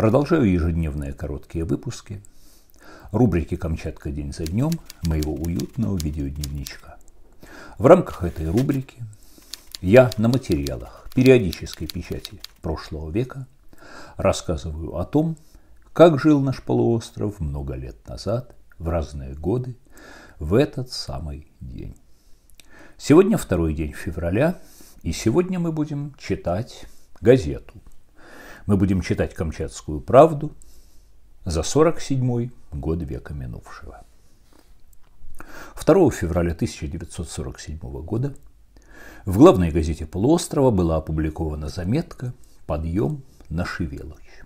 Продолжаю ежедневные короткие выпуски, рубрики «Камчатка день за днем» моего уютного видеодневничка. В рамках этой рубрики я на материалах периодической печати прошлого века рассказываю о том, как жил наш полуостров много лет назад, в разные годы, в этот самый день. Сегодня второй день февраля, и сегодня мы будем читать газету – мы будем читать «Камчатскую правду» за 47 год века минувшего. 2 февраля 1947 года в главной газете полуострова была опубликована заметка «Подъем на Шевелочь».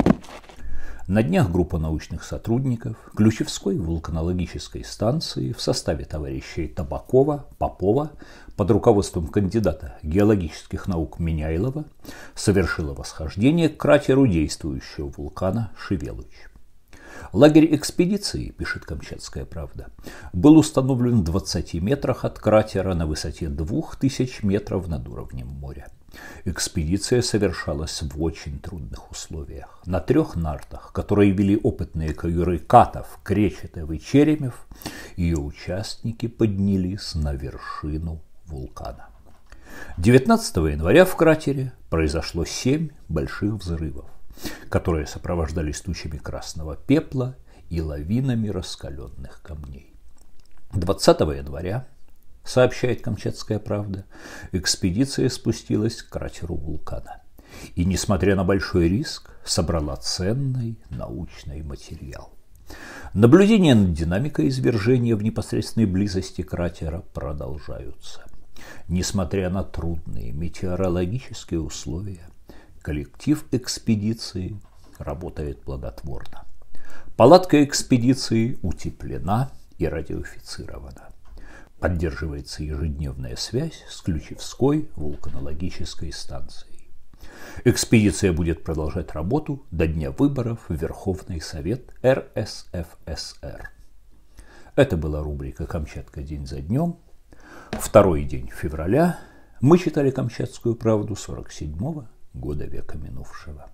На днях группа научных сотрудников Ключевской вулканологической станции в составе товарищей Табакова, Попова под руководством кандидата геологических наук Меняйлова совершила восхождение к кратеру действующего вулкана Шевелыч. Лагерь экспедиции, пишет Камчатская правда, был установлен в 20 метрах от кратера на высоте 2000 метров над уровнем моря. Экспедиция совершалась в очень трудных условиях. На трех нартах, которые вели опытные каюры Катов, Кречетов и Черемев, ее участники поднялись на вершину вулкана. 19 января в кратере произошло семь больших взрывов, которые сопровождались тучами красного пепла и лавинами раскаленных камней. 20 января сообщает «Камчатская правда», экспедиция спустилась к кратеру вулкана. И, несмотря на большой риск, собрала ценный научный материал. Наблюдения над динамикой извержения в непосредственной близости кратера продолжаются. Несмотря на трудные метеорологические условия, коллектив экспедиции работает плодотворно. Палатка экспедиции утеплена и радиофицирована. Поддерживается ежедневная связь с Ключевской вулканологической станцией. Экспедиция будет продолжать работу до дня выборов в Верховный Совет РСФСР. Это была рубрика «Камчатка день за днем». Второй день февраля мы читали «Камчатскую правду» 47 -го года века минувшего.